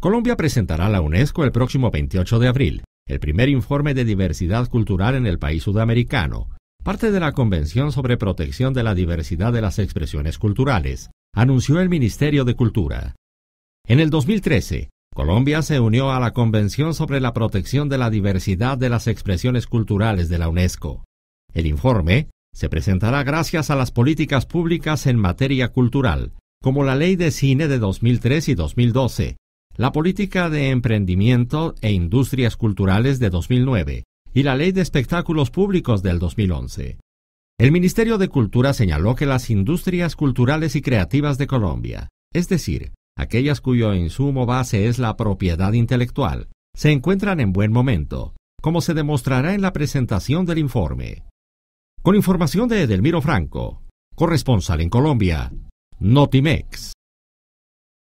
Colombia presentará a la UNESCO el próximo 28 de abril el primer informe de diversidad cultural en el país sudamericano, parte de la Convención sobre Protección de la Diversidad de las Expresiones Culturales, anunció el Ministerio de Cultura. En el 2013, Colombia se unió a la Convención sobre la Protección de la Diversidad de las Expresiones Culturales de la UNESCO. El informe se presentará gracias a las políticas públicas en materia cultural, como la Ley de Cine de 2003 y 2012, la Política de Emprendimiento e Industrias Culturales de 2009 y la Ley de Espectáculos Públicos del 2011. El Ministerio de Cultura señaló que las industrias culturales y creativas de Colombia, es decir, aquellas cuyo insumo base es la propiedad intelectual, se encuentran en buen momento, como se demostrará en la presentación del informe. Con información de Edelmiro Franco, corresponsal en Colombia, Notimex.